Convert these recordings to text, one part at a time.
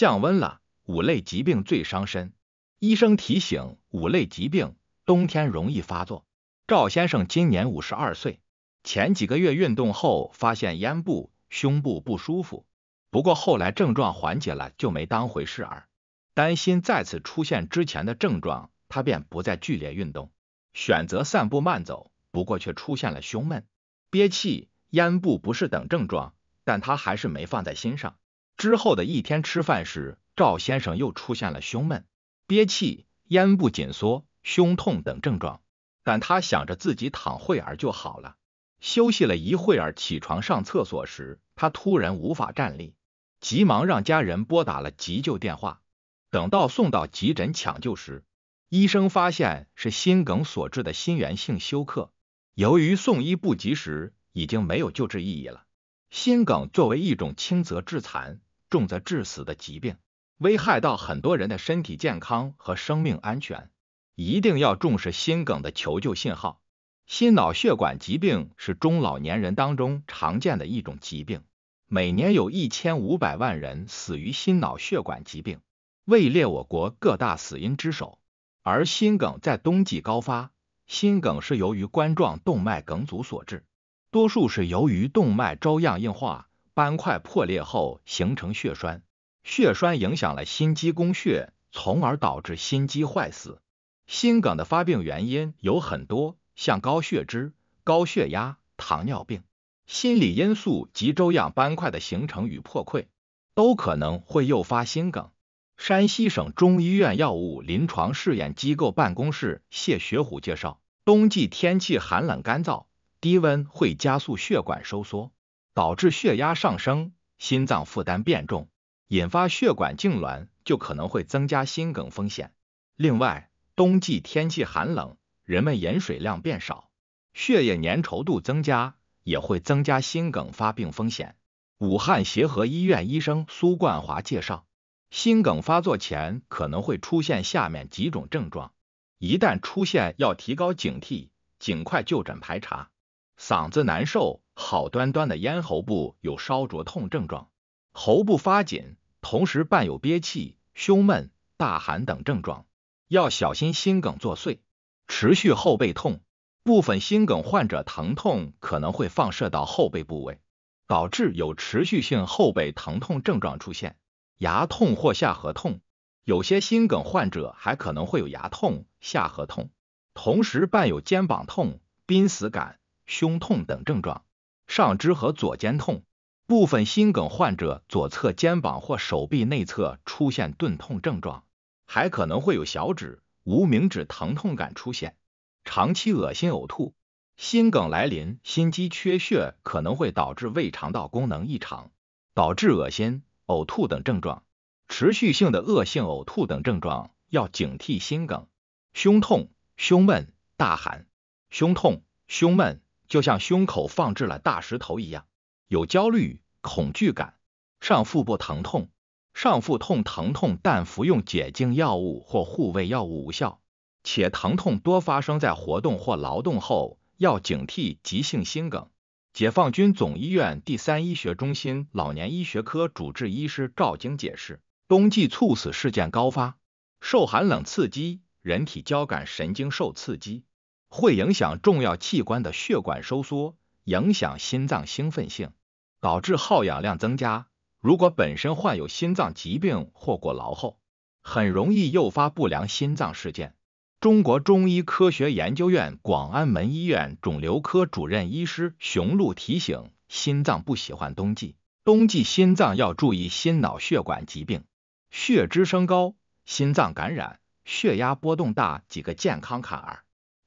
降温了，五类疾病最伤身。医生提醒，五类疾病冬天容易发作。赵先生今年五十二岁，前几个月运动后发现咽部、胸部不舒服，不过后来症状缓解了，就没当回事儿。担心再次出现之前的症状，他便不再剧烈运动，选择散步慢走。不过却出现了胸闷、憋气、咽部不适等症状，但他还是没放在心上。之后的一天吃饭时，赵先生又出现了胸闷、憋气、咽部紧缩、胸痛等症状，但他想着自己躺会儿就好了。休息了一会儿，起床上厕所时，他突然无法站立，急忙让家人拨打了急救电话。等到送到急诊抢救时，医生发现是心梗所致的心源性休克，由于送医不及时，已经没有救治意义了。心梗作为一种轻则致残。重则致死的疾病，危害到很多人的身体健康和生命安全，一定要重视心梗的求救信号。心脑血管疾病是中老年人当中常见的一种疾病，每年有一千五百万人死于心脑血管疾病，位列我国各大死因之首。而心梗在冬季高发，心梗是由于冠状动脉梗阻所致，多数是由于动脉粥样硬化。斑块破裂后形成血栓，血栓影响了心肌供血，从而导致心肌坏死。心梗的发病原因有很多，像高血脂、高血压、糖尿病、心理因素及粥样斑块的形成与破溃，都可能会诱发心梗。山西省中医院药物临床试验机构办公室谢学虎介绍，冬季天气寒冷干燥，低温会加速血管收缩。导致血压上升，心脏负担变重，引发血管痉挛，就可能会增加心梗风险。另外，冬季天气寒冷，人们饮水量变少，血液粘稠度增加，也会增加心梗发病风险。武汉协和医院医生苏冠华介绍，心梗发作前可能会出现下面几种症状，一旦出现要提高警惕，尽快就诊排查。嗓子难受。好端端的咽喉部有烧灼痛症状，喉部发紧，同时伴有憋气、胸闷、大寒等症状，要小心心梗作祟。持续后背痛，部分心梗患者疼痛可能会放射到后背部位，导致有持续性后背疼痛症状出现。牙痛或下颌痛，有些心梗患者还可能会有牙痛、下颌痛，同时伴有肩膀痛、濒死感、胸痛等症状。上肢和左肩痛，部分心梗患者左侧肩膀或手臂内侧出现钝痛症状，还可能会有小指、无名指疼痛感出现。长期恶心呕吐，心梗来临，心肌缺血可能会导致胃肠道功能异常，导致恶心、呕吐等症状。持续性的恶性呕吐等症状要警惕心梗。胸痛、胸闷、大喊、胸痛、胸闷。就像胸口放置了大石头一样，有焦虑、恐惧感，上腹部疼痛，上腹痛疼痛，但服用解痉药物或护胃药物无效，且疼痛多发生在活动或劳动后，要警惕急性心梗。解放军总医院第三医学中心老年医学科主治医师赵晶解释，冬季猝死事件高发，受寒冷刺激，人体交感神经受刺激。会影响重要器官的血管收缩，影响心脏兴奋性，导致耗氧量增加。如果本身患有心脏疾病或过劳后，很容易诱发不良心脏事件。中国中医科学研究院广安门医院肿瘤科主任医师熊璐提醒：心脏不喜欢冬季，冬季心脏要注意心脑血管疾病、血脂升高、心脏感染、血压波动大几个健康坎儿。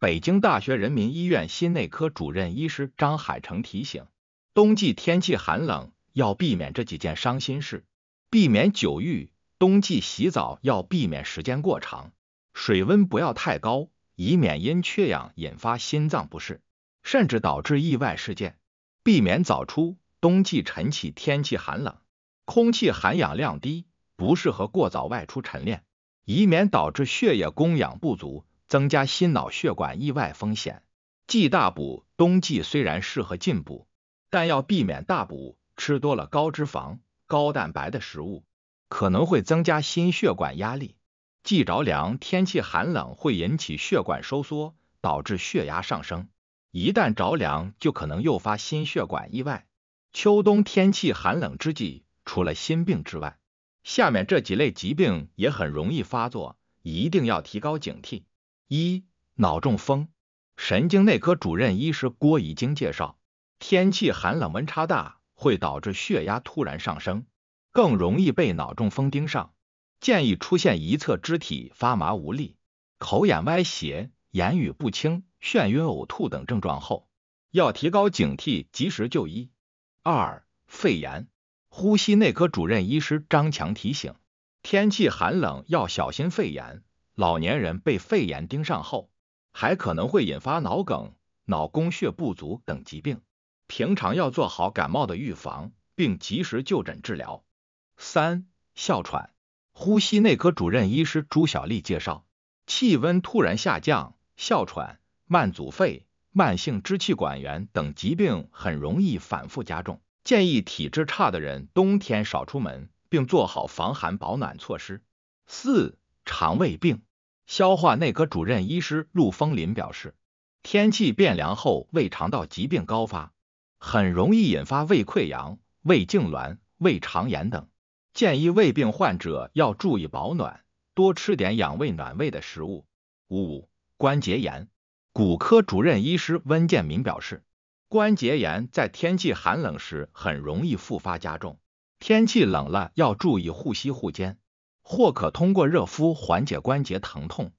北京大学人民医院心内科主任医师张海成提醒：冬季天气寒冷，要避免这几件伤心事。避免久浴，冬季洗澡要避免时间过长，水温不要太高，以免因缺氧引发心脏不适，甚至导致意外事件。避免早出，冬季晨起天气寒冷，空气含氧量低，不适合过早外出晨练，以免导致血液供氧不足。增加心脑血管意外风险。忌大补，冬季虽然适合进补，但要避免大补，吃多了高脂肪、高蛋白的食物可能会增加心血管压力。忌着凉，天气寒冷会引起血管收缩，导致血压上升。一旦着凉，就可能诱发心血管意外。秋冬天气寒冷之际，除了心病之外，下面这几类疾病也很容易发作，一定要提高警惕。一脑中风，神经内科主任医师郭以京介绍，天气寒冷，温差大会导致血压突然上升，更容易被脑中风盯上。建议出现一侧肢体发麻无力、口眼歪斜、言语不清、眩晕、呕吐等症状后，要提高警惕，及时就医。二肺炎，呼吸内科主任医师张强提醒，天气寒冷要小心肺炎。老年人被肺炎盯上后，还可能会引发脑梗、脑供血不足等疾病。平常要做好感冒的预防，并及时就诊治疗。三、哮喘，呼吸内科主任医师朱小丽介绍，气温突然下降，哮喘、慢阻肺、慢性支气管炎等疾病很容易反复加重。建议体质差的人冬天少出门，并做好防寒保暖措施。四。肠胃病，消化内科主任医师陆峰林表示，天气变凉后，胃肠道疾病高发，很容易引发胃溃疡、胃痉挛、胃肠炎等。建议胃病患者要注意保暖，多吃点养胃暖胃的食物。五、关节炎，骨科主任医师温建明表示，关节炎在天气寒冷时很容易复发加重，天气冷了要注意护膝护肩。或可通过热敷缓解关节疼痛。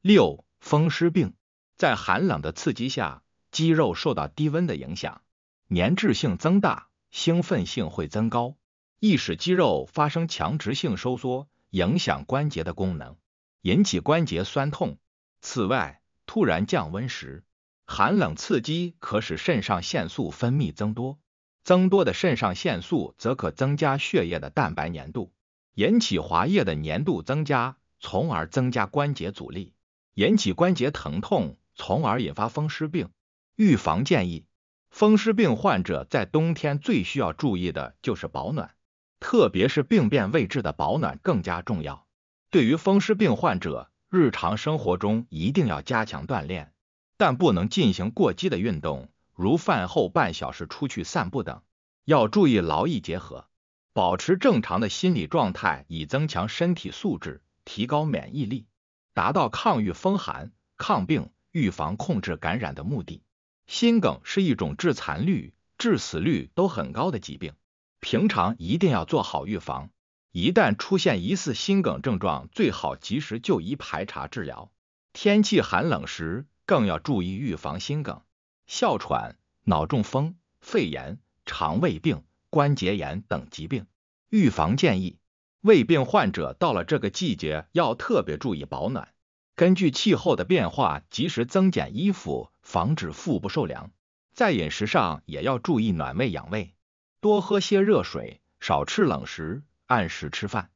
六、风湿病在寒冷的刺激下，肌肉受到低温的影响，粘滞性增大，兴奋性会增高，易使肌肉发生强直性收缩，影响关节的功能，引起关节酸痛。此外，突然降温时，寒冷刺激可使肾上腺素分泌增多，增多的肾上腺素则可增加血液的蛋白粘度。引起滑液的粘度增加，从而增加关节阻力，引起关节疼痛，从而引发风湿病。预防建议：风湿病患者在冬天最需要注意的就是保暖，特别是病变位置的保暖更加重要。对于风湿病患者，日常生活中一定要加强锻炼，但不能进行过激的运动，如饭后半小时出去散步等，要注意劳逸结合。保持正常的心理状态，以增强身体素质，提高免疫力，达到抗御风寒、抗病、预防控制感染的目的。心梗是一种致残率、致死率都很高的疾病，平常一定要做好预防。一旦出现疑似心梗症状，最好及时就医排查治疗。天气寒冷时，更要注意预防心梗、哮喘、脑中风、肺炎、肠胃病。关节炎等疾病，预防建议：胃病患者到了这个季节，要特别注意保暖，根据气候的变化及时增减衣服，防止腹部受凉。在饮食上也要注意暖胃养胃，多喝些热水，少吃冷食，按时吃饭。